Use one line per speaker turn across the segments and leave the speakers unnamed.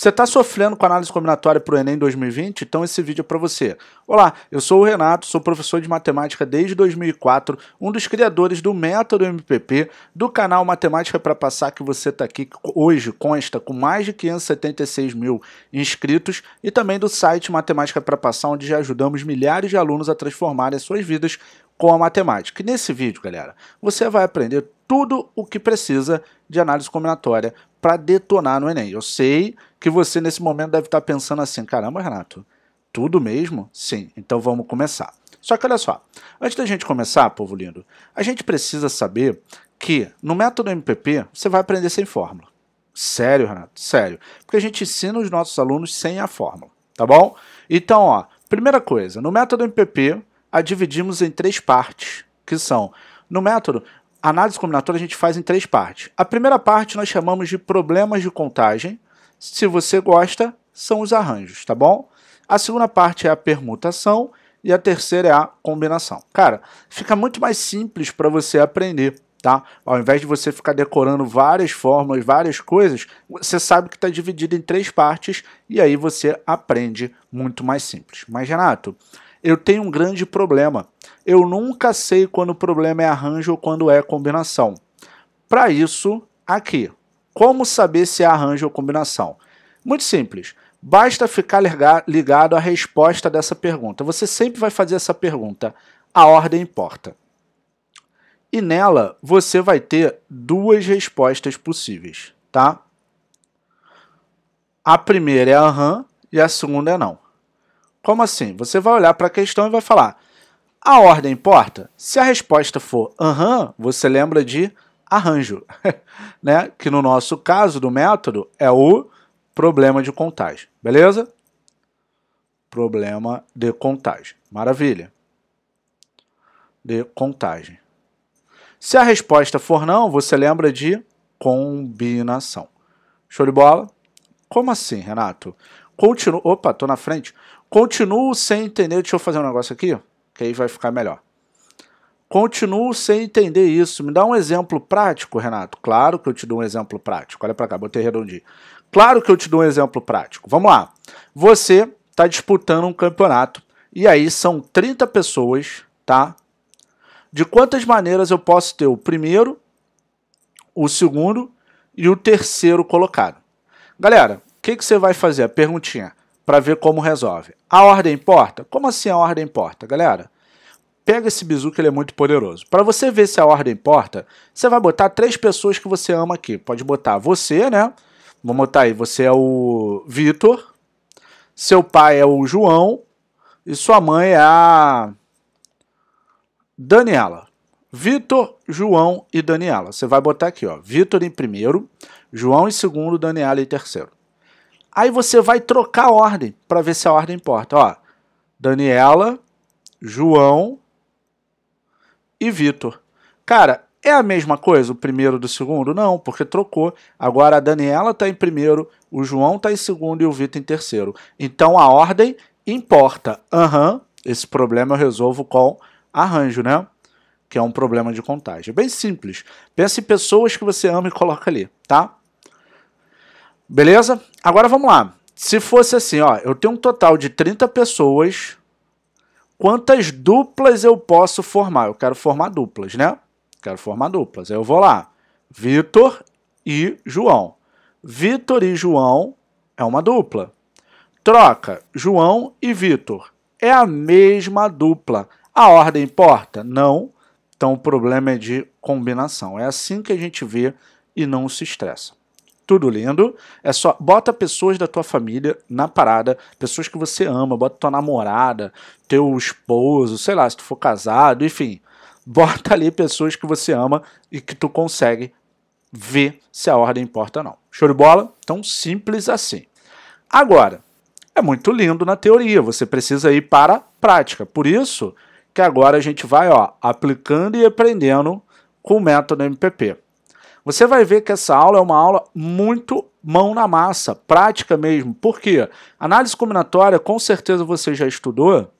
Você está sofrendo com análise combinatória para o Enem 2020? Então esse vídeo é para você. Olá, eu sou o Renato, sou professor de matemática desde 2004, um dos criadores do método MPP, do canal Matemática para Passar, que você está aqui, que hoje consta com mais de 576 mil inscritos, e também do site Matemática para Passar, onde já ajudamos milhares de alunos a transformarem as suas vidas com a matemática. E nesse vídeo, galera, você vai aprender tudo o que precisa de análise combinatória para detonar no Enem. Eu sei que você nesse momento deve estar pensando assim: caramba, Renato, tudo mesmo? Sim, então vamos começar. Só que olha só, antes da gente começar, povo lindo, a gente precisa saber que no método MPP você vai aprender sem fórmula. Sério, Renato, sério. Porque a gente ensina os nossos alunos sem a fórmula, tá bom? Então, ó, primeira coisa, no método MPP a dividimos em três partes, que são, no método, análise combinatória a gente faz em três partes. A primeira parte nós chamamos de problemas de contagem, se você gosta, são os arranjos, tá bom? A segunda parte é a permutação e a terceira é a combinação. Cara, fica muito mais simples para você aprender, tá? Ao invés de você ficar decorando várias fórmulas, várias coisas, você sabe que está dividido em três partes e aí você aprende muito mais simples. Mas, Renato, eu tenho um grande problema. Eu nunca sei quando o problema é arranjo ou quando é combinação. Para isso, aqui, como saber se é arranjo ou combinação? Muito simples. Basta ficar ligado à resposta dessa pergunta. Você sempre vai fazer essa pergunta. A ordem importa. E nela você vai ter duas respostas possíveis, tá? A primeira é aham e a segunda é não. Como assim? Você vai olhar para a questão e vai falar: a ordem importa? Se a resposta for aham, você lembra de arranjo, né? Que no nosso caso do método é o problema de contagem, beleza? Problema de contagem. Maravilha. De contagem. Se a resposta for não, você lembra de combinação. Show de bola? Como assim, Renato? Continuo. Opa, tô na frente. Continuo sem entender. Deixa eu fazer um negócio aqui, que aí vai ficar melhor. Continuo sem entender isso. Me dá um exemplo prático, Renato. Claro que eu te dou um exemplo prático. Olha para cá, botei redondinho. Claro que eu te dou um exemplo prático. Vamos lá. Você está disputando um campeonato e aí são 30 pessoas, tá? De quantas maneiras eu posso ter o primeiro, o segundo e o terceiro colocado? Galera, o que, que você vai fazer? A perguntinha para ver como resolve. A ordem importa? Como assim a ordem importa, galera? Pega esse bizu que ele é muito poderoso. Para você ver se a ordem importa, você vai botar três pessoas que você ama aqui. Pode botar você, né? Vamos botar aí, você é o Vitor, seu pai é o João e sua mãe é a Daniela. Vitor, João e Daniela. Você vai botar aqui, ó. Vitor em primeiro, João em segundo, Daniela em terceiro. Aí você vai trocar a ordem para ver se a ordem importa. Ó, Daniela, João, e Vitor. Cara, é a mesma coisa o primeiro do segundo? Não, porque trocou. Agora a Daniela está em primeiro, o João está em segundo e o Vitor em terceiro. Então a ordem importa. Aham, uhum, esse problema eu resolvo com arranjo, né? Que é um problema de contagem. Bem simples. Pense em pessoas que você ama e coloca ali, tá? Beleza? Agora vamos lá. Se fosse assim, ó, eu tenho um total de 30 pessoas quantas duplas eu posso formar. Eu quero formar duplas, né? Quero formar duplas. Eu vou lá, Vitor e João. Vitor e João é uma dupla. Troca João e Vitor. É a mesma dupla. A ordem importa? Não. Então o problema é de combinação. É assim que a gente vê e não se estressa tudo lindo. É só bota pessoas da tua família na parada, pessoas que você ama, bota tua namorada, teu esposo, sei lá, se tu for casado, enfim. Bota ali pessoas que você ama e que tu consegue ver se a ordem importa ou não. Show de bola? Tão simples assim. Agora, é muito lindo na teoria, você precisa ir para a prática. Por isso que agora a gente vai, ó, aplicando e aprendendo com o método MPP. Você vai ver que essa aula é uma aula muito mão na massa, prática mesmo. Por quê? Análise combinatória, com certeza você já estudou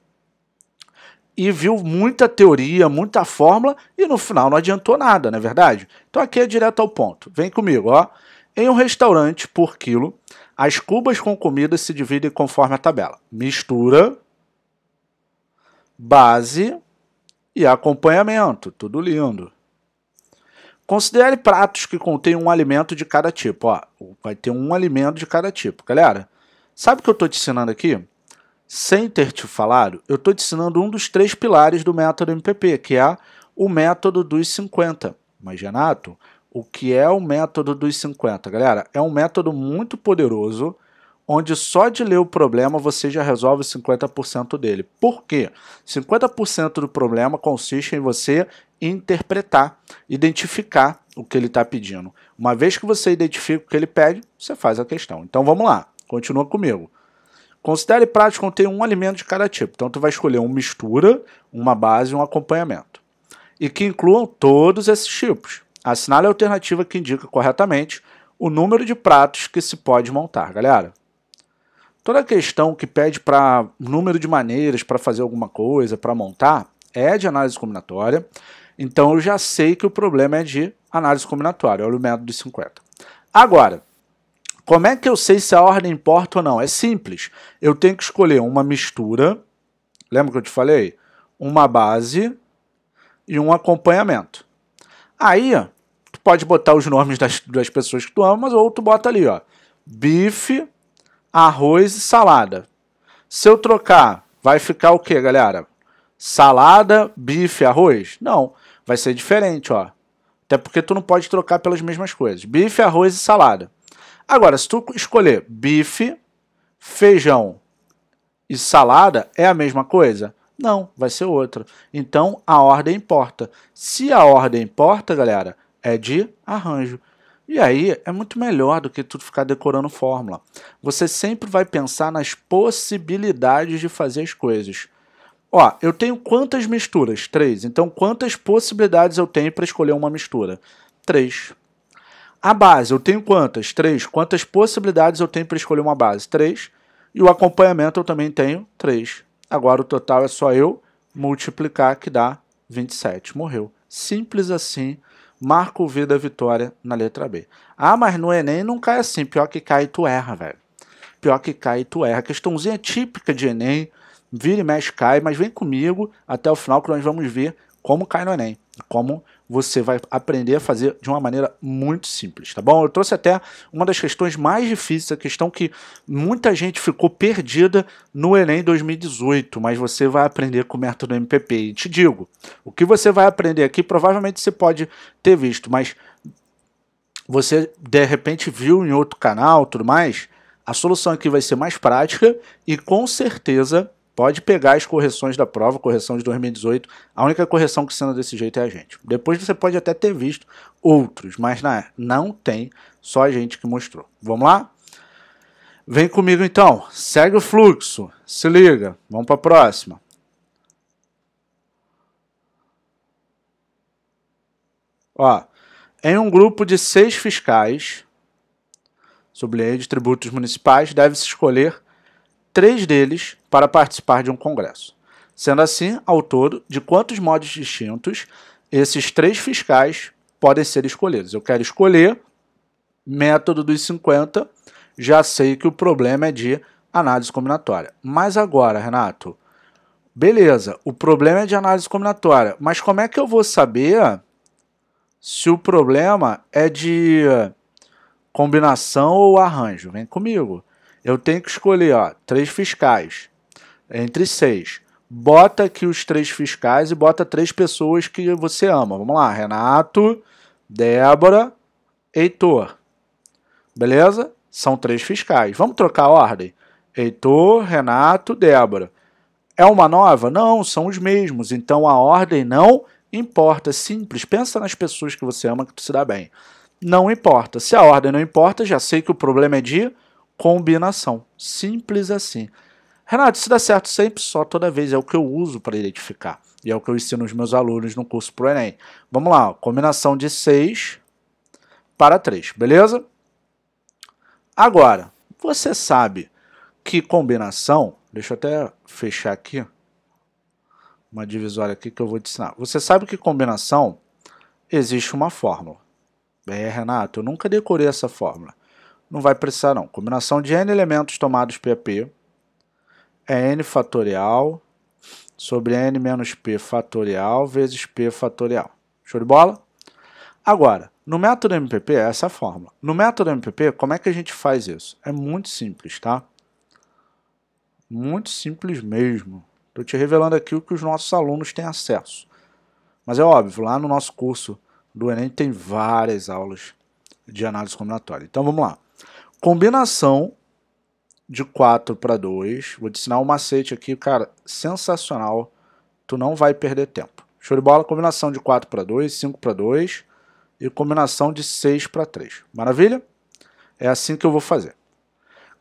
e viu muita teoria, muita fórmula e no final não adiantou nada, não é verdade? Então aqui é direto ao ponto. Vem comigo, ó. Em um restaurante por quilo, as cubas com comida se dividem conforme a tabela: mistura, base e acompanhamento. Tudo lindo. Considere pratos que contêm um alimento de cada tipo. Ó, vai ter um alimento de cada tipo. Galera, sabe o que eu estou te ensinando aqui? Sem ter te falado, eu estou te ensinando um dos três pilares do método MPP, que é o método dos 50. Mas, Renato, o que é o método dos 50? Galera, é um método muito poderoso, onde só de ler o problema você já resolve 50% dele. Por quê? 50% do problema consiste em você interpretar, identificar o que ele está pedindo. Uma vez que você identifica o que ele pede, você faz a questão. Então vamos lá, continua comigo. Considere pratos que um alimento de cada tipo. Então tu vai escolher uma mistura, uma base e um acompanhamento. E que incluam todos esses tipos. Assinale a alternativa que indica corretamente o número de pratos que se pode montar, galera. Toda questão que pede para número de maneiras para fazer alguma coisa, para montar, é de análise combinatória então eu já sei que o problema é de análise combinatória, olha o método de 50. Agora, como é que eu sei se a ordem importa ou não? É simples. Eu tenho que escolher uma mistura, lembra que eu te falei? Uma base e um acompanhamento. Aí, tu pode botar os nomes das, das pessoas que tu amas, ou tu bota ali, ó, bife, arroz e salada. Se eu trocar, vai ficar o que, galera? Salada, bife, arroz? Não vai ser diferente, ó. Até porque tu não pode trocar pelas mesmas coisas. Bife, arroz e salada. Agora, se tu escolher bife, feijão e salada, é a mesma coisa? Não, vai ser outra. Então, a ordem importa. Se a ordem importa, galera, é de arranjo. E aí é muito melhor do que tudo ficar decorando fórmula. Você sempre vai pensar nas possibilidades de fazer as coisas. Ó, eu tenho quantas misturas? Três. Então, quantas possibilidades eu tenho para escolher uma mistura? Três. A base, eu tenho quantas? Três. Quantas possibilidades eu tenho para escolher uma base? Três. E o acompanhamento eu também tenho três. Agora, o total é só eu multiplicar, que dá 27. Morreu. Simples assim. Marco o V da vitória na letra B. Ah, mas no Enem não cai assim. Pior que cai, tu erra, velho. Pior que cai, tu erra. questãozinha típica de Enem Vira e mexe, cai, mas vem comigo até o final que nós vamos ver como cai no Enem. Como você vai aprender a fazer de uma maneira muito simples, tá bom? Eu trouxe até uma das questões mais difíceis, a questão que muita gente ficou perdida no Enem 2018, mas você vai aprender com o método MPP. E te digo, o que você vai aprender aqui provavelmente você pode ter visto, mas você de repente viu em outro canal, tudo mais, a solução aqui vai ser mais prática e com certeza Pode pegar as correções da prova, correção de 2018. A única correção que sendo desse jeito é a gente. Depois você pode até ter visto outros, mas não tem, só a gente que mostrou. Vamos lá? Vem comigo então, segue o fluxo, se liga, vamos para a próxima. Ó, em um grupo de seis fiscais, lei de tributos municipais, deve-se escolher três deles para participar de um congresso. Sendo assim, ao todo, de quantos modos distintos esses três fiscais podem ser escolhidos? Eu quero escolher método dos 50, já sei que o problema é de análise combinatória. Mas agora, Renato, beleza, o problema é de análise combinatória, mas como é que eu vou saber se o problema é de combinação ou arranjo? Vem comigo eu tenho que escolher ó, três fiscais entre seis. Bota aqui os três fiscais e bota três pessoas que você ama. Vamos lá, Renato, Débora, Heitor. Beleza? São três fiscais. Vamos trocar a ordem? Heitor, Renato, Débora. É uma nova? Não, são os mesmos. Então a ordem não importa. Simples. Pensa nas pessoas que você ama que tu se dá bem. Não importa. Se a ordem não importa, já sei que o problema é de combinação. Simples assim. Renato, isso dá certo sempre, só toda vez. É o que eu uso para identificar. E é o que eu ensino os meus alunos no curso pro Enem. Vamos lá, combinação de 6 para 3, beleza? Agora, você sabe que combinação... Deixa eu até fechar aqui uma divisória aqui que eu vou te ensinar. Você sabe que combinação existe uma fórmula. É, Renato, eu nunca decorei essa fórmula não vai precisar não. Combinação de n elementos tomados PP é n fatorial sobre n menos p fatorial vezes p fatorial. Show de bola? Agora, no método MPP, é essa é a fórmula. No método MPP, como é que a gente faz isso? É muito simples, tá? Muito simples mesmo. Estou te revelando aqui o que os nossos alunos têm acesso. Mas é óbvio, lá no nosso curso do Enem tem várias aulas de análise combinatória. Então vamos lá. Combinação de 4 para 2. Vou te ensinar um macete aqui, cara, sensacional. Tu não vai perder tempo. Show de bola, combinação de 4 para 2, 5 para 2 e combinação de 6 para 3. Maravilha? É assim que eu vou fazer.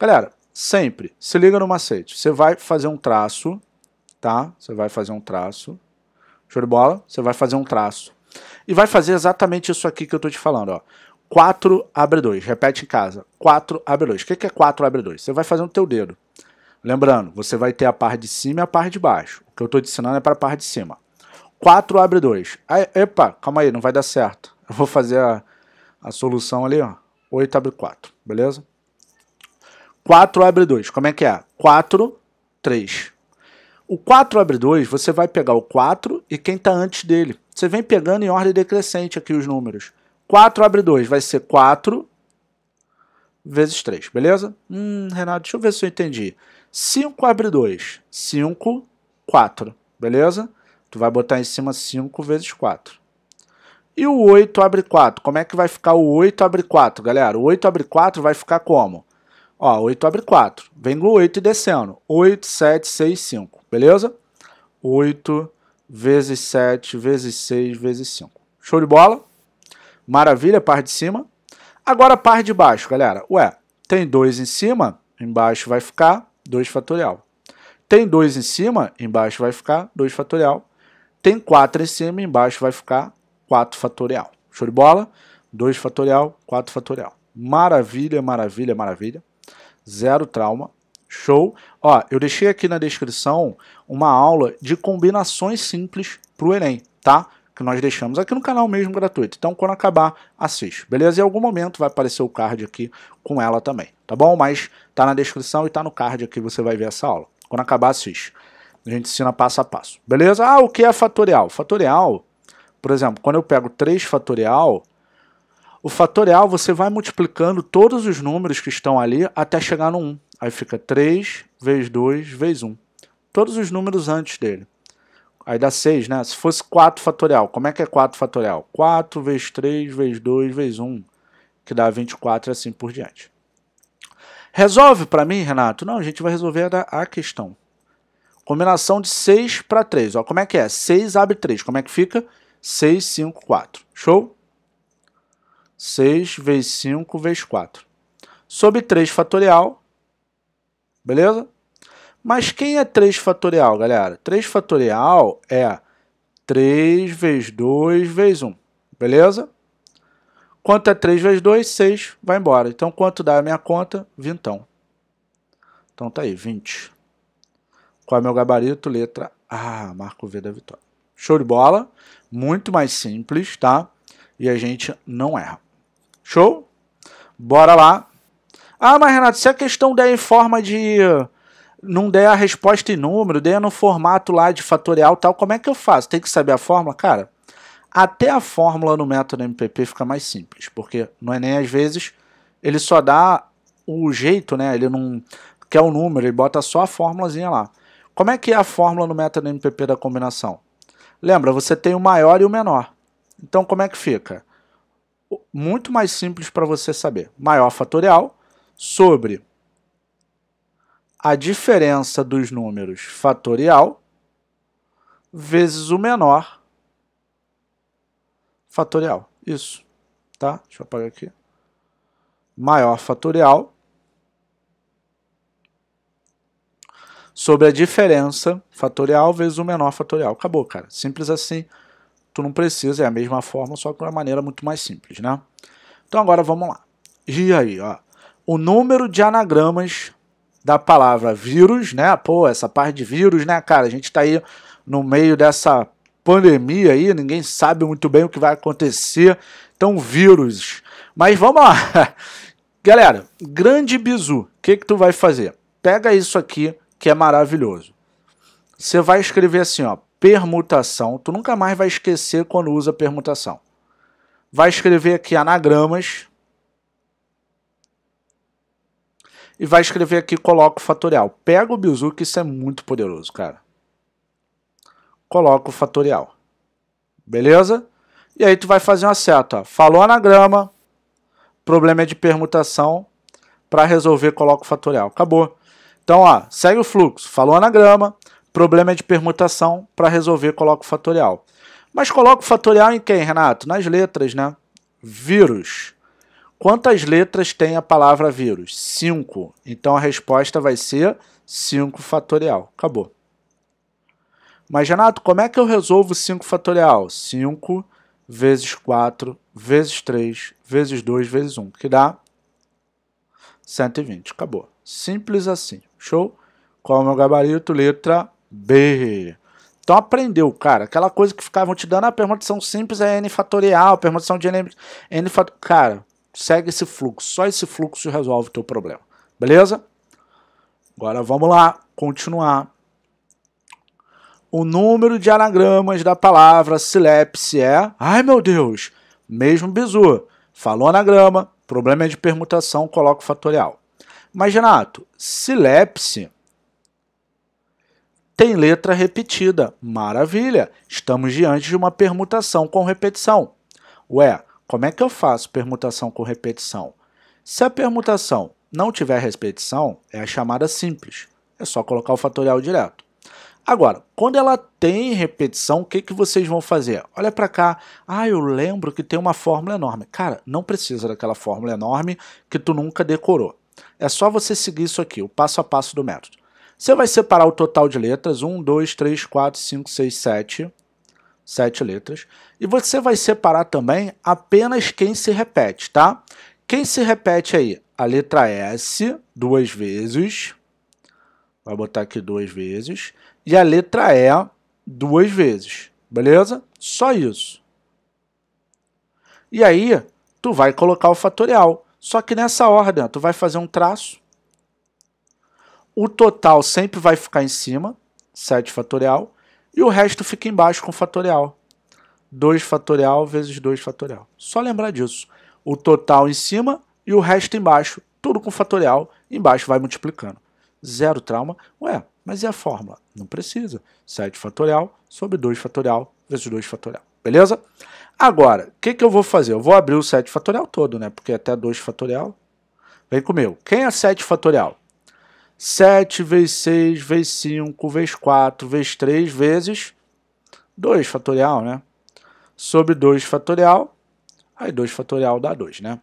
Galera, sempre se liga no macete. Você vai fazer um traço, tá? Você vai fazer um traço. Show de bola? Você vai fazer um traço. E vai fazer exatamente isso aqui que eu tô te falando, ó. 4 abre 2. Repete em casa. 4 abre 2. O que é 4 abre 2? Você vai fazer no teu dedo. Lembrando, você vai ter a parte de cima e a parte de baixo. O que eu estou te ensinando é para a parte de cima. 4 abre 2. Aí, epa, calma aí, não vai dar certo. Eu vou fazer a, a solução ali, ó. 8 abre 4, beleza? 4 abre 2. Como é que é? 4, 3. O 4 abre 2, você vai pegar o 4 e quem está antes dele. Você vem pegando em ordem decrescente aqui os números. 4 abre 2, vai ser 4 vezes 3, beleza? Hum, Renato, deixa eu ver se eu entendi. 5 abre 2, 5, 4, beleza? Tu vai botar em cima 5 vezes 4. E o 8 abre 4, como é que vai ficar o 8 abre 4, galera? O 8 abre 4 vai ficar como? Ó, 8 abre 4, vem o 8 e descendo. 8, 7, 6, 5, beleza? 8 vezes 7, vezes 6, vezes 5. Show de bola? Maravilha, par de cima. Agora par de baixo, galera. Ué, tem 2 em cima, embaixo vai ficar 2 fatorial. Tem 2 em cima, embaixo vai ficar 2 fatorial. Tem 4 em cima, embaixo vai ficar 4 fatorial. Show de bola? 2 fatorial, 4 fatorial. Maravilha, maravilha, maravilha. Zero trauma. Show. Ó, eu deixei aqui na descrição uma aula de combinações simples para o Enem, tá? que nós deixamos aqui no canal mesmo gratuito. Então, quando acabar, assiste, beleza? Em algum momento vai aparecer o card aqui com ela também, tá bom? Mas tá na descrição e tá no card aqui, você vai ver essa aula. Quando acabar, assiste. A gente ensina passo a passo, beleza? Ah, o que é fatorial? Fatorial, por exemplo, quando eu pego 3 fatorial, o fatorial você vai multiplicando todos os números que estão ali até chegar no 1. Aí fica 3 vezes 2 vezes 1. Todos os números antes dele. Aí dá 6, né? Se fosse 4 fatorial, como é que é 4 fatorial? 4 vezes 3, vezes 2, vezes 1, que dá 24 e assim por diante. Resolve para mim, Renato? Não, a gente vai resolver a, a questão. Combinação de 6 para 3. Ó, como é que é? 6 abre 3. Como é que fica? 6, 5, 4. Show? 6 vezes 5 vezes 4. Sobre 3 fatorial. Beleza? Mas quem é 3 fatorial, galera? 3 fatorial é 3 vezes 2 vezes 1, beleza? Quanto é 3 vezes 2? 6, vai embora. Então, quanto dá a minha conta? Vintão. Então tá aí, 20. Qual é meu gabarito? Letra A, marco V da vitória. Show de bola, muito mais simples, tá? E a gente não erra. Show? Bora lá. Ah, mas Renato, se a questão der em forma de não der a resposta em número, der no formato lá de fatorial tal, como é que eu faço? Tem que saber a fórmula? Cara, até a fórmula no método MPP fica mais simples, porque no Enem, é às vezes, ele só dá o jeito, né? Ele não quer o número, ele bota só a fórmulazinha lá. Como é que é a fórmula no método MPP da combinação? Lembra, você tem o maior e o menor. Então, como é que fica? Muito mais simples para você saber. Maior fatorial sobre a diferença dos números fatorial vezes o menor fatorial. Isso, tá? Deixa eu apagar aqui. Maior fatorial sobre a diferença fatorial vezes o menor fatorial. Acabou, cara. Simples assim. Tu não precisa, é a mesma forma, só que de uma maneira muito mais simples, né? Então agora vamos lá. E aí, ó. O número de anagramas da palavra vírus, né? Pô, essa parte de vírus, né, cara? A gente tá aí no meio dessa pandemia aí, ninguém sabe muito bem o que vai acontecer. Então, vírus. Mas vamos lá. Galera, grande bizu. O que que tu vai fazer? Pega isso aqui, que é maravilhoso. Você vai escrever assim, ó, permutação. Tu nunca mais vai esquecer quando usa permutação. Vai escrever aqui anagramas, e vai escrever aqui, coloca o fatorial. Pega o bizu, que isso é muito poderoso, cara. Coloca o fatorial. Beleza? E aí tu vai fazer uma seta, Falou anagrama, problema é de permutação, para resolver coloca o fatorial. Acabou. Então, ó, segue o fluxo. Falou anagrama, problema é de permutação, para resolver coloca o fatorial. Mas coloca o fatorial em quem, Renato? Nas letras, né? Vírus. Quantas letras tem a palavra vírus? 5. Então a resposta vai ser 5 fatorial. Acabou. Mas, Renato, como é que eu resolvo 5 fatorial? 5 vezes 4 vezes 3 vezes 2 vezes 1, que dá 120. Acabou. Simples assim. Show? Qual é o meu gabarito? Letra B. Então aprendeu, cara. Aquela coisa que ficavam te dando a ah, permutação simples é n fatorial, permutação de n, n fatorial. Cara, Segue esse fluxo, só esse fluxo resolve o teu problema. Beleza? Agora vamos lá, continuar. O número de anagramas da palavra silepse é, ai meu Deus, mesmo bizu. Falou anagrama, problema é de permutação, coloca o fatorial. Mas Renato, silepse tem letra repetida. Maravilha! Estamos diante de uma permutação com repetição. Ué, como é que eu faço permutação com repetição? Se a permutação não tiver repetição, é a chamada simples. É só colocar o fatorial direto. Agora, quando ela tem repetição, o que, que vocês vão fazer? Olha para cá. Ah, eu lembro que tem uma fórmula enorme. Cara, não precisa daquela fórmula enorme que tu nunca decorou. É só você seguir isso aqui, o passo a passo do método. Você vai separar o total de letras, 1, 2, 3, 4, 5, 6, 7, sete letras. E você vai separar também apenas quem se repete, tá? Quem se repete aí? A letra S duas vezes. Vai botar aqui duas vezes. E a letra E duas vezes. Beleza? Só isso. E aí, tu vai colocar o fatorial. Só que nessa ordem, tu vai fazer um traço. O total sempre vai ficar em cima, 7 fatorial. E o resto fica embaixo com fatorial. 2 fatorial vezes 2 fatorial. Só lembrar disso. O total em cima e o resto embaixo. Tudo com fatorial. Embaixo vai multiplicando. Zero trauma. Ué, mas e a fórmula? Não precisa. 7 fatorial sobre 2 fatorial vezes 2 fatorial. Beleza? Agora, o que, que eu vou fazer? Eu vou abrir o 7 fatorial todo, né? Porque até 2 fatorial. Vem comigo. Quem é 7 fatorial? 7 vezes 6 vezes 5 vezes 4 vezes 3 vezes 2 fatorial, né? Sobre 2 fatorial, aí 2 fatorial dá 2, né?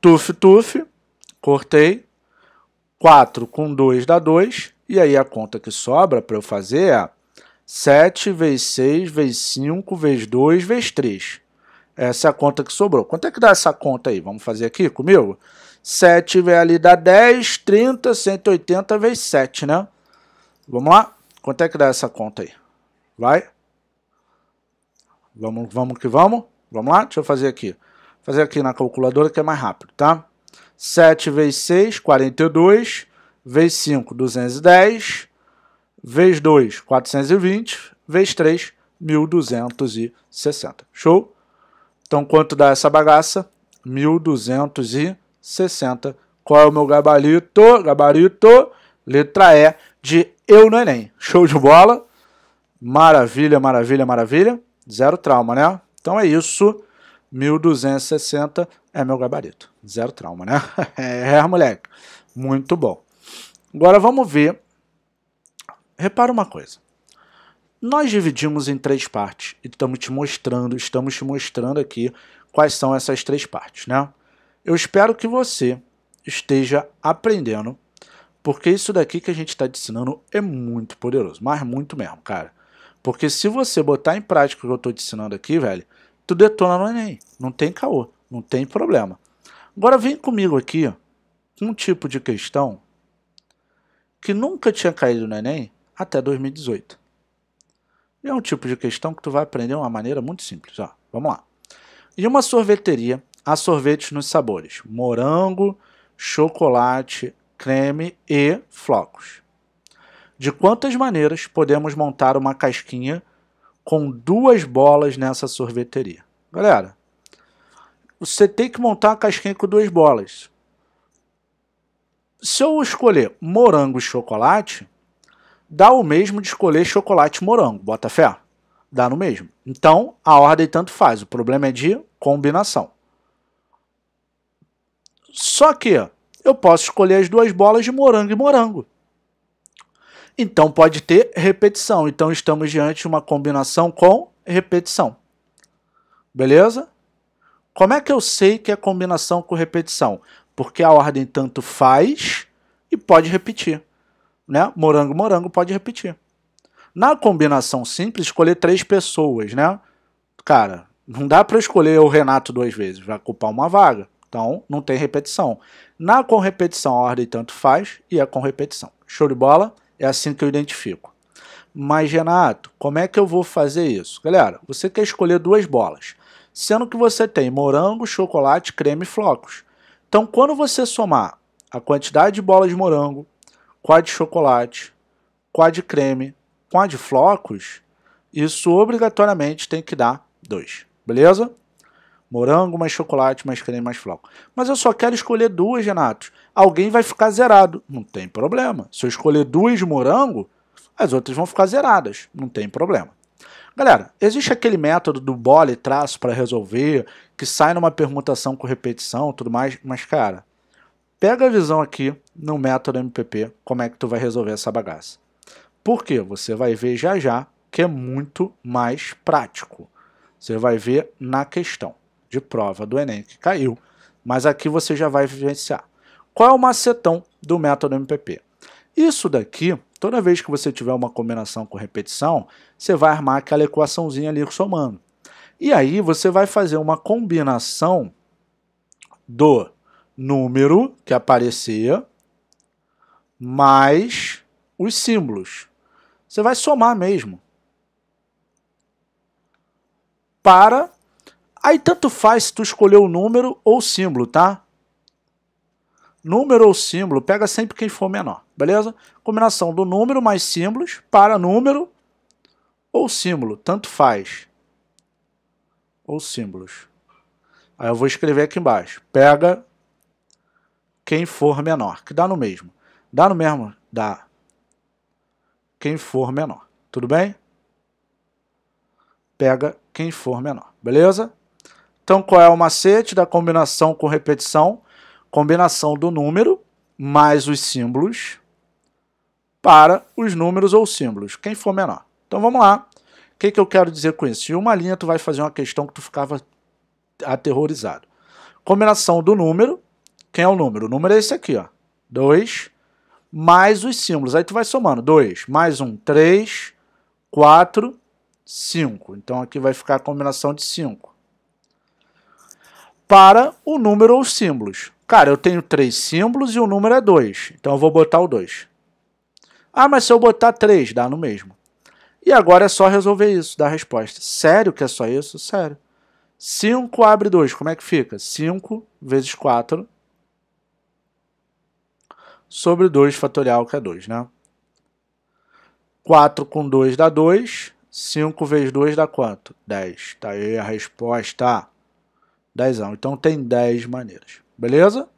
Tuf, tuf, cortei. 4 com 2 dá 2. E aí a conta que sobra para eu fazer é 7 vezes 6 vezes 5 vezes 2 vezes 3. Essa é a conta que sobrou. Quanto é que dá essa conta aí? Vamos fazer aqui comigo? 7 vai ali dá 10, 30, 180 vezes 7, né? Vamos lá? Quanto é que dá essa conta aí? Vai? Vamos, vamos que vamos? Vamos lá? Deixa eu fazer aqui. fazer aqui na calculadora que é mais rápido, tá? 7 vezes 6, 42, vezes 5, 210, vezes 2, 420, vezes 3, 1260. Show? Então, quanto dá essa bagaça? 1260. 60. Qual é o meu gabarito? Gabarito, letra E de Eu no Enem. Show de bola. Maravilha, maravilha, maravilha. Zero trauma, né? Então é isso. 1260 é meu gabarito. Zero trauma, né? É, moleque. Muito bom. Agora vamos ver. Repara uma coisa. Nós dividimos em três partes e estamos te mostrando, estamos te mostrando aqui quais são essas três partes, né? Eu espero que você esteja aprendendo, porque isso daqui que a gente está te ensinando é muito poderoso, mas muito mesmo, cara. Porque se você botar em prática o que eu estou te ensinando aqui, velho, tu detona no Enem, não tem caô, não tem problema. Agora vem comigo aqui um tipo de questão que nunca tinha caído no Enem até 2018. E é um tipo de questão que tu vai aprender de uma maneira muito simples, ó. Vamos lá. E uma sorveteria a sorvetes nos sabores morango, chocolate, creme e flocos. De quantas maneiras podemos montar uma casquinha com duas bolas nessa sorveteria? Galera, você tem que montar a casquinha com duas bolas. Se eu escolher morango e chocolate, dá o mesmo de escolher chocolate e morango, bota fé? Dá no mesmo. Então, a ordem tanto faz, o problema é de combinação. Só que eu posso escolher as duas bolas de morango e morango. Então pode ter repetição. Então estamos diante de uma combinação com repetição. Beleza? Como é que eu sei que é combinação com repetição? Porque a ordem tanto faz e pode repetir. Né? Morango, morango pode repetir. Na combinação simples, escolher três pessoas, né? Cara, não dá para escolher o Renato duas vezes, vai ocupar uma vaga. Então, não tem repetição. Na com repetição, a ordem tanto faz e a é com repetição. Show de bola? É assim que eu identifico. Mas, Renato, como é que eu vou fazer isso? Galera, você quer escolher duas bolas, sendo que você tem morango, chocolate, creme e flocos. Então, quando você somar a quantidade de bolas de morango com a de chocolate, com a de creme, com a de flocos, isso obrigatoriamente tem que dar 2, beleza? Morango mais chocolate, mais creme, mais flocos. Mas eu só quero escolher duas, Renato. Alguém vai ficar zerado. Não tem problema. Se eu escolher duas de morango, as outras vão ficar zeradas. Não tem problema. Galera, existe aquele método do bole traço para resolver, que sai numa permutação com repetição tudo mais, mas cara, pega a visão aqui no método MPP, como é que tu vai resolver essa bagaça. Porque você vai ver já já que é muito mais prático. Você vai ver na questão de prova do Enem que caiu, mas aqui você já vai vivenciar. Qual é o macetão do método MPP? Isso daqui, toda vez que você tiver uma combinação com repetição, você vai armar aquela equaçãozinha ali somando. E aí você vai fazer uma combinação do número que aparecia mais os símbolos. Você vai somar mesmo. Para Aí tanto faz se tu escolher o número ou o símbolo, tá? Número ou símbolo, pega sempre quem for menor, beleza? Combinação do número mais símbolos para número ou símbolo, tanto faz. Ou símbolos. Aí eu vou escrever aqui embaixo. Pega quem for menor, que dá no mesmo. Dá no mesmo? Dá. Quem for menor, tudo bem? Pega quem for menor, beleza? Então, qual é o macete da combinação com repetição? Combinação do número mais os símbolos para os números ou símbolos, quem for menor. Então, vamos lá. O que, que eu quero dizer com isso? Em uma linha, tu vai fazer uma questão que tu ficava aterrorizado. Combinação do número, quem é o número? O número é esse aqui, ó. 2 mais os símbolos. Aí tu vai somando. 2 mais 1, um, 3, 4, 5. Então aqui vai ficar a combinação de 5 para o número ou símbolos. Cara, eu tenho três símbolos e o número é 2, então eu vou botar o 2. Ah, mas se eu botar 3, dá no mesmo. E agora é só resolver isso, dar a resposta. Sério que é só isso? Sério. 5 abre 2, como é que fica? 5 vezes 4 sobre 2 fatorial, que é 2, né? 4 com 2 dá 2, 5 vezes 2 dá quanto? 10. Tá aí a resposta. Dezão. Então tem 10 maneiras. Beleza?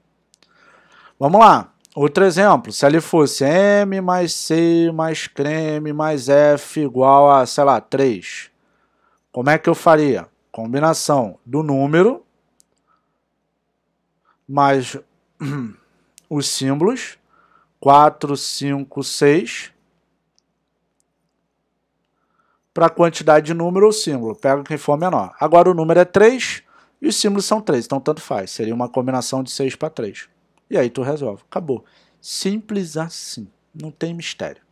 Vamos lá. Outro exemplo. Se ele fosse M mais C mais creme mais F igual a, sei lá, 3. Como é que eu faria? Combinação do número mais os símbolos. 4, 5, 6 para a quantidade de número ou símbolo. Pega quem for menor. Agora o número é 3, e os símbolos são três, então tanto faz. Seria uma combinação de seis para três. E aí tu resolve. Acabou. Simples assim. Não tem mistério.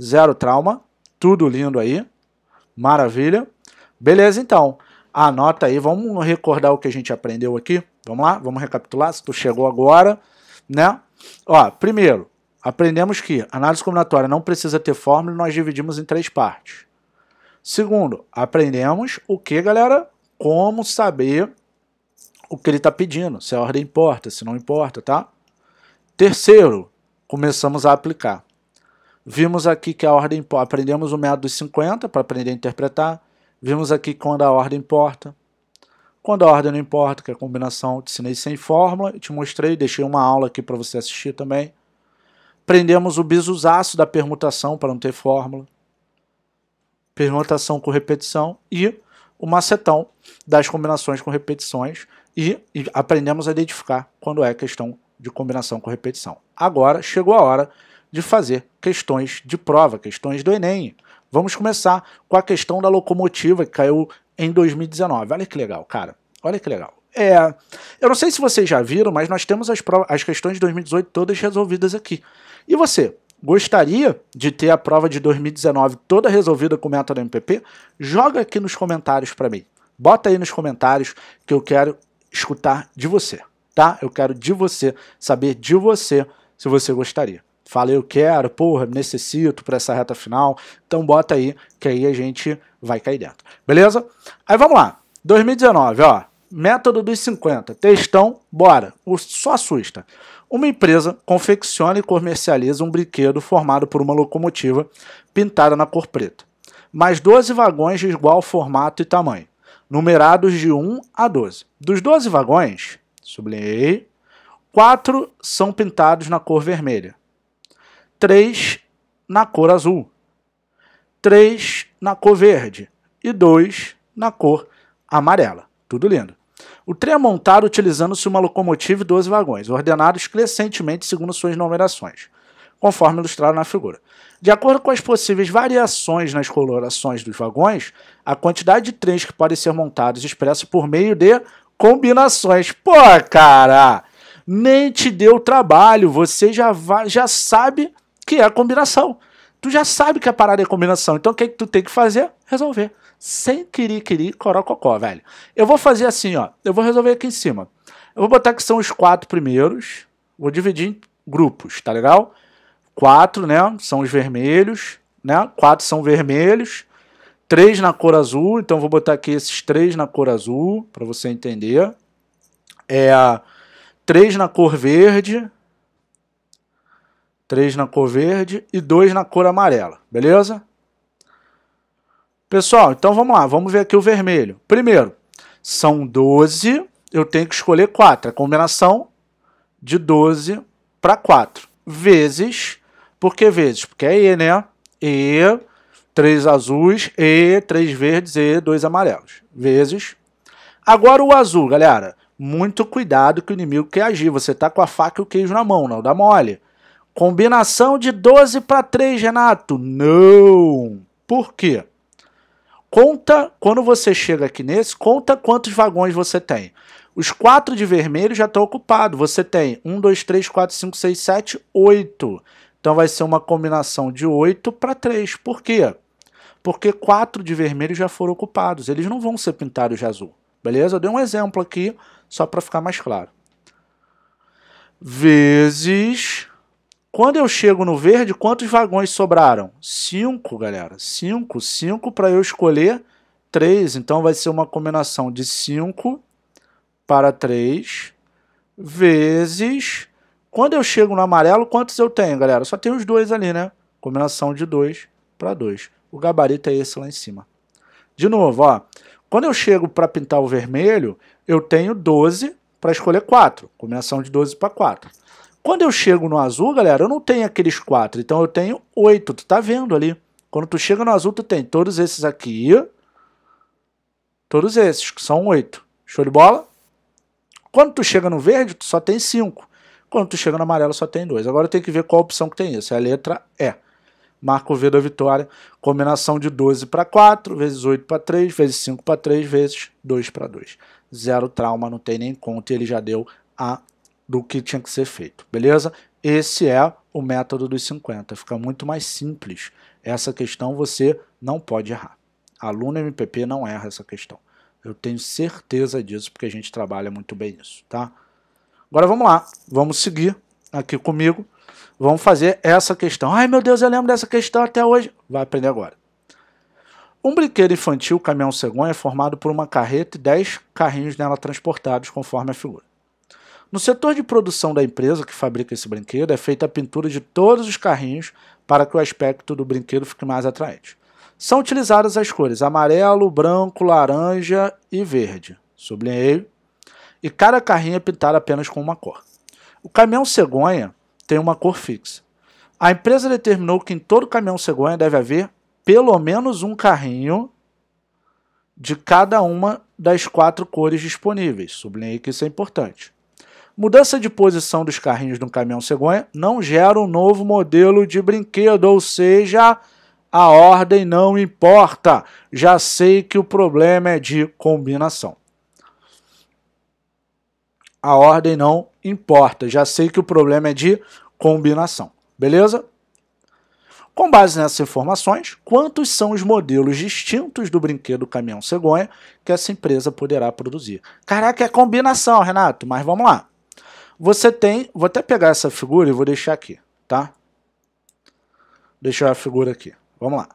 Zero trauma. Tudo lindo aí. Maravilha. Beleza, então. Anota aí. Vamos recordar o que a gente aprendeu aqui. Vamos lá? Vamos recapitular. Se tu chegou agora, né? Ó, primeiro, aprendemos que análise combinatória não precisa ter fórmula e nós dividimos em três partes. Segundo, aprendemos o que, galera? Como saber o que ele está pedindo, se a ordem importa, se não importa, tá? Terceiro, começamos a aplicar. Vimos aqui que a ordem aprendemos o método dos 50 para aprender a interpretar. Vimos aqui quando a ordem importa. Quando a ordem não importa, que é a combinação, te ensinei sem fórmula, te mostrei, deixei uma aula aqui para você assistir também. Aprendemos o bisuzaço da permutação para não ter fórmula. Permutação com repetição e o macetão das combinações com repetições e, e aprendemos a identificar quando é questão de combinação com repetição. Agora chegou a hora de fazer questões de prova, questões do Enem. Vamos começar com a questão da locomotiva que caiu em 2019. Olha que legal, cara. Olha que legal. É, eu não sei se vocês já viram, mas nós temos as, provas, as questões de 2018 todas resolvidas aqui. E você, gostaria de ter a prova de 2019 toda resolvida com o método MPP? Joga aqui nos comentários para mim. Bota aí nos comentários que eu quero escutar de você, tá? Eu quero de você, saber de você se você gostaria. Falei, eu quero, porra, necessito para essa reta final. Então bota aí, que aí a gente vai cair dentro. Beleza? Aí vamos lá. 2019, ó. Método dos 50. Textão, bora. O, só assusta. Uma empresa confecciona e comercializa um brinquedo formado por uma locomotiva pintada na cor preta, mais 12 vagões de igual formato e tamanho numerados de 1 a 12. Dos 12 vagões, sublinhei, 4 são pintados na cor vermelha, 3 na cor azul, 3 na cor verde e 2 na cor amarela. Tudo lindo. O trem é montado utilizando-se uma locomotiva e 12 vagões, ordenados crescentemente segundo suas numerações, conforme ilustrado na figura. De acordo com as possíveis variações nas colorações dos vagões, a quantidade de trens que podem ser montados expressa por meio de combinações. Pô, cara, nem te deu trabalho, você já, vai, já sabe que é a combinação. Tu já sabe que a parada é combinação. Então o que, é que tu tem que fazer? Resolver. Sem querer, querer, corococó, velho. Eu vou fazer assim, ó. Eu vou resolver aqui em cima. Eu vou botar que são os quatro primeiros. Vou dividir em grupos, tá legal? Quatro, né? São os vermelhos, né? Quatro são vermelhos três na cor azul, então vou botar aqui esses três na cor azul, para você entender. É três na cor verde, três na cor verde e dois na cor amarela, beleza? Pessoal, então vamos lá, vamos ver aqui o vermelho. Primeiro, são 12, eu tenho que escolher 4, é a combinação de 12 para 4, vezes, por que vezes? Porque é E, né? E três azuis e três verdes e dois amarelos, vezes. Agora o azul, galera, muito cuidado que o inimigo quer agir, você está com a faca e o queijo na mão, não dá mole. Combinação de 12 para 3, Renato, não! Por quê? Conta, quando você chega aqui nesse, conta quantos vagões você tem. Os quatro de vermelho já estão tá ocupados. Você tem 1, 2, 3, 4, 5, 6, 7, 8. Então vai ser uma combinação de 8 para 3. Por quê? porque quatro de vermelho já foram ocupados, eles não vão ser pintados de azul. Beleza? Eu dei um exemplo aqui só para ficar mais claro. Vezes. Quando eu chego no verde, quantos vagões sobraram? Cinco, galera. Cinco. Cinco para eu escolher três. Então vai ser uma combinação de cinco para três vezes. Quando eu chego no amarelo, quantos eu tenho, galera? Só tenho os dois ali, né? Combinação de dois para dois o gabarito é esse lá em cima. De novo, ó, quando eu chego para pintar o vermelho, eu tenho 12 para escolher 4, combinação de 12 para 4. Quando eu chego no azul, galera, eu não tenho aqueles 4, então eu tenho 8, tu tá vendo ali. Quando tu chega no azul, tu tem todos esses aqui, todos esses, que são 8. Show de bola? Quando tu chega no verde, tu só tem 5. Quando tu chega no amarelo, só tem 2. Agora eu tenho que ver qual opção que tem isso, é a letra E. Marco V da vitória. Combinação de 12 para 4, vezes 8 para 3, vezes 5 para 3, vezes 2 para 2. Zero trauma, não tem nem conta e ele já deu a do que tinha que ser feito, beleza? Esse é o método dos 50, fica muito mais simples. Essa questão você não pode errar. Aluno MPP não erra essa questão. Eu tenho certeza disso, porque a gente trabalha muito bem isso, tá? Agora vamos lá, vamos seguir aqui comigo vão fazer essa questão. Ai meu Deus, eu lembro dessa questão até hoje. Vai aprender agora. Um brinquedo infantil caminhão cegonha é formado por uma carreta e 10 carrinhos nela transportados, conforme a figura. No setor de produção da empresa que fabrica esse brinquedo, é feita a pintura de todos os carrinhos para que o aspecto do brinquedo fique mais atraente. São utilizadas as cores amarelo, branco, laranja e verde, sublinhei, e cada carrinho é pintado apenas com uma cor. O caminhão cegonha tem uma cor fixa. A empresa determinou que em todo caminhão cegonha deve haver pelo menos um carrinho de cada uma das quatro cores disponíveis. Sublinhei que isso é importante. Mudança de posição dos carrinhos de um caminhão cegonha não gera um novo modelo de brinquedo, ou seja, a ordem não importa. Já sei que o problema é de combinação. A ordem não importa. Já sei que o problema é de combinação. Beleza? Com base nessas informações, quantos são os modelos distintos do brinquedo caminhão cegonha que essa empresa poderá produzir? Caraca, é combinação, Renato, mas vamos lá. Você tem, vou até pegar essa figura e vou deixar aqui, tá? Deixar a figura aqui. Vamos lá.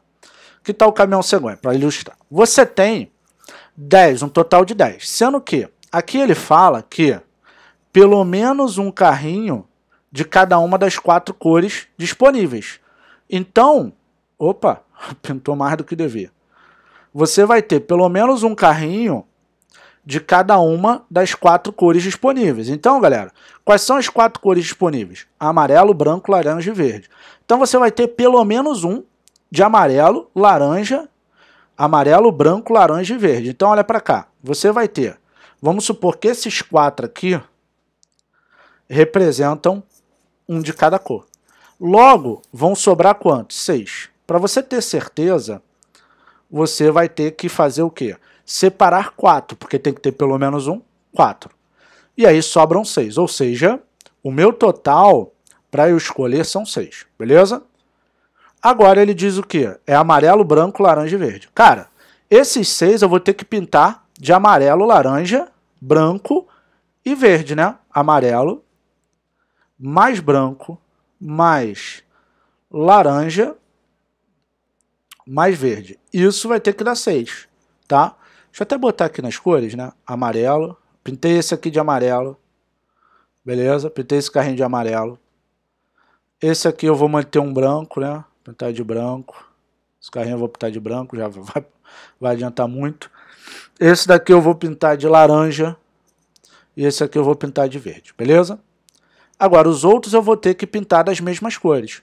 Que tal o caminhão cegonha para ilustrar? Você tem 10, um total de 10, sendo que aqui ele fala que pelo menos um carrinho de cada uma das quatro cores disponíveis. Então, opa, pintou mais do que devia. Você vai ter pelo menos um carrinho de cada uma das quatro cores disponíveis. Então, galera, quais são as quatro cores disponíveis? Amarelo, branco, laranja e verde. Então você vai ter pelo menos um de amarelo, laranja, amarelo, branco, laranja e verde. Então olha para cá. Você vai ter, vamos supor que esses quatro aqui representam um de cada cor. Logo, vão sobrar quantos? Seis. Para você ter certeza, você vai ter que fazer o quê? Separar quatro, porque tem que ter pelo menos um, quatro. E aí sobram seis, ou seja, o meu total para eu escolher são seis, beleza? Agora ele diz o quê? É amarelo, branco, laranja e verde. Cara, esses seis eu vou ter que pintar de amarelo, laranja, branco e verde, né? Amarelo, mais branco, mais laranja, mais verde. Isso vai ter que dar 6, tá? Deixa eu até botar aqui nas cores, né? Amarelo. Pintei esse aqui de amarelo. Beleza? Pintei esse carrinho de amarelo. Esse aqui eu vou manter um branco, né? Pintar de branco. Esse carrinho eu vou pintar de branco, já vai, vai adiantar muito. Esse daqui eu vou pintar de laranja. E esse aqui eu vou pintar de verde, beleza? Agora, os outros eu vou ter que pintar das mesmas cores.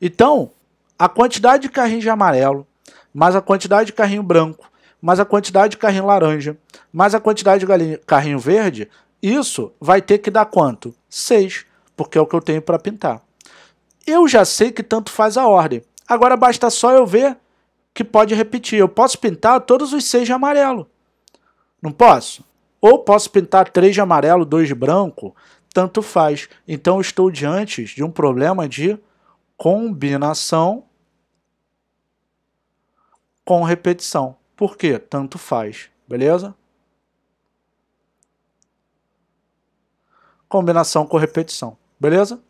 Então, a quantidade de carrinho de amarelo, mais a quantidade de carrinho branco, mais a quantidade de carrinho laranja, mais a quantidade de carrinho verde, isso vai ter que dar quanto? 6, porque é o que eu tenho para pintar. Eu já sei que tanto faz a ordem. Agora basta só eu ver que pode repetir. Eu posso pintar todos os seis de amarelo. Não posso? Ou posso pintar três de amarelo, dois de branco, tanto faz. Então estou diante de um problema de combinação com repetição. Por quê? Tanto faz, beleza? Combinação com repetição, beleza?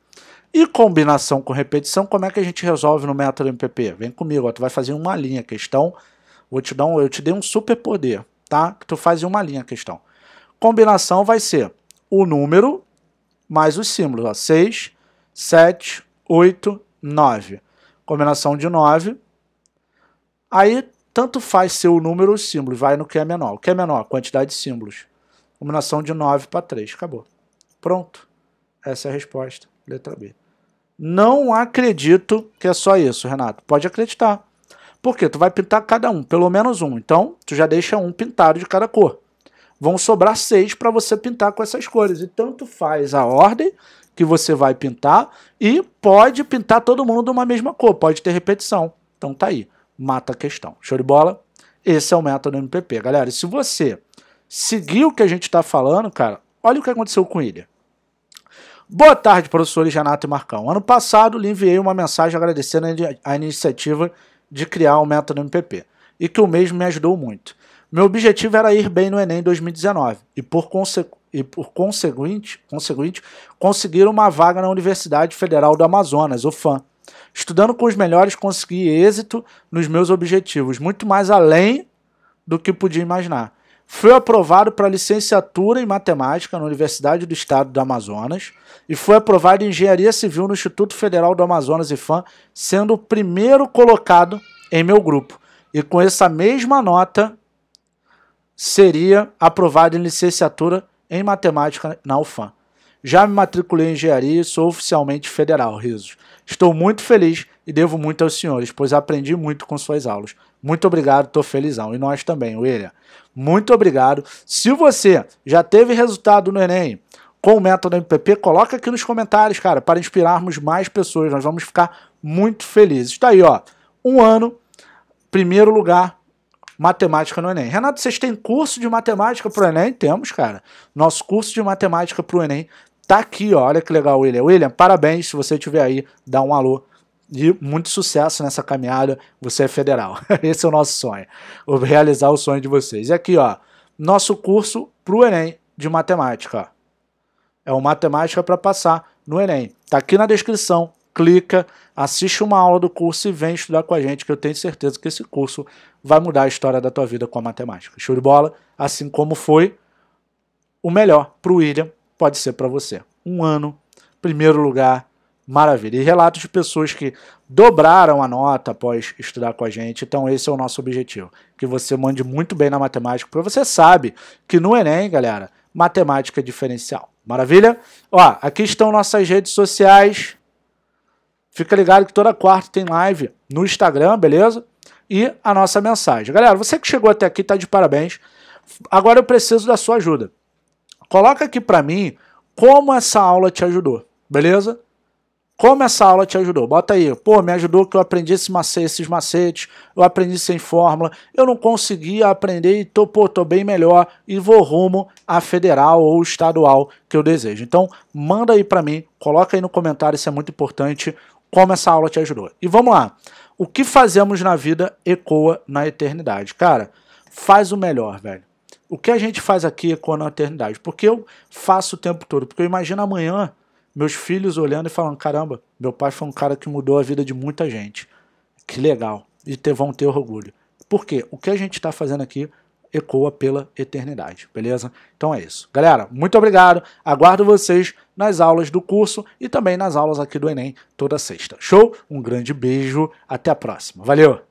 E combinação com repetição, como é que a gente resolve no método MPP? Vem comigo, ó, tu vai fazer uma linha questão. Vou te dar um, eu te dei um super poder, tá? Que tu faz uma linha questão. Combinação vai ser o número mais os símbolos, 6, 7, 8, 9. Combinação de 9. Aí, tanto faz ser o número ou o símbolo, vai no que é menor. O que é menor? Quantidade de símbolos. Combinação de 9 para 3, acabou. Pronto. Essa é a resposta, letra B. Não acredito que é só isso, Renato. Pode acreditar. Por quê? tu vai pintar cada um, pelo menos um. Então, tu já deixa um pintado de cada cor vão sobrar seis para você pintar com essas cores. E tanto faz a ordem que você vai pintar e pode pintar todo mundo uma mesma cor, pode ter repetição. Então tá aí, mata a questão. Show de bola? Esse é o método MPP. Galera, e se você seguir o que a gente está falando, cara, olha o que aconteceu com o Ilha. Boa tarde, professores Renato e Marcão. Ano passado lhe enviei uma mensagem agradecendo a iniciativa de criar o método MPP e que o mesmo me ajudou muito. Meu objetivo era ir bem no Enem 2019 e, por, conse e por conseguinte, conseguinte, conseguir uma vaga na Universidade Federal do Amazonas, UFAM. Estudando com os melhores, consegui êxito nos meus objetivos, muito mais além do que podia imaginar. Fui aprovado para licenciatura em matemática na Universidade do Estado do Amazonas e foi aprovado em engenharia civil no Instituto Federal do Amazonas e FAM, sendo o primeiro colocado em meu grupo. E com essa mesma nota, seria aprovado em licenciatura em matemática na UFAM. Já me matriculei em engenharia e sou oficialmente federal, risos. Estou muito feliz e devo muito aos senhores, pois aprendi muito com suas aulas. Muito obrigado, tô felizão. E nós também, William. Muito obrigado. Se você já teve resultado no Enem com o método MPP, coloca aqui nos comentários, cara, para inspirarmos mais pessoas. Nós vamos ficar muito felizes. Está aí, ó. Um ano, primeiro lugar, matemática no Enem. Renato, vocês têm curso de matemática para o Enem? Temos, cara. Nosso curso de matemática para o Enem tá aqui, ó. olha que legal, William. William, parabéns, se você estiver aí, dá um alô. E muito sucesso nessa caminhada, você é federal. Esse é o nosso sonho, realizar o sonho de vocês. E aqui, ó, nosso curso para o Enem de matemática. É o Matemática para passar no Enem. Tá aqui na descrição, clica, assiste uma aula do curso e vem estudar com a gente, que eu tenho certeza que esse curso vai mudar a história da tua vida com a matemática. Show de bola? Assim como foi, o melhor para o William pode ser para você. Um ano, primeiro lugar, maravilha. E relatos de pessoas que dobraram a nota após estudar com a gente. Então esse é o nosso objetivo, que você mande muito bem na matemática, porque você sabe que no Enem, galera, matemática é diferencial. Maravilha? Ó, aqui estão nossas redes sociais. Fica ligado que toda quarta tem live no Instagram, beleza? E a nossa mensagem. Galera, você que chegou até aqui tá de parabéns. Agora eu preciso da sua ajuda. Coloca aqui para mim como essa aula te ajudou, beleza? Como essa aula te ajudou? Bota aí, pô, me ajudou que eu aprendi esse macete, esses macetes, eu aprendi sem fórmula, eu não conseguia aprender e tô, pô, tô bem melhor e vou rumo à federal ou estadual que eu desejo. Então, manda aí para mim, coloca aí no comentário, isso é muito importante, como essa aula te ajudou. E vamos lá. O que fazemos na vida ecoa na eternidade. Cara, faz o melhor, velho. O que a gente faz aqui ecoa na eternidade. Porque eu faço o tempo todo. Porque eu imagino amanhã meus filhos olhando e falando: caramba, meu pai foi um cara que mudou a vida de muita gente. Que legal. E ter, vão ter orgulho. Porque o que a gente está fazendo aqui ecoa pela eternidade, beleza? Então é isso. Galera, muito obrigado. Aguardo vocês nas aulas do curso e também nas aulas aqui do Enem toda sexta. Show? Um grande beijo, até a próxima. Valeu!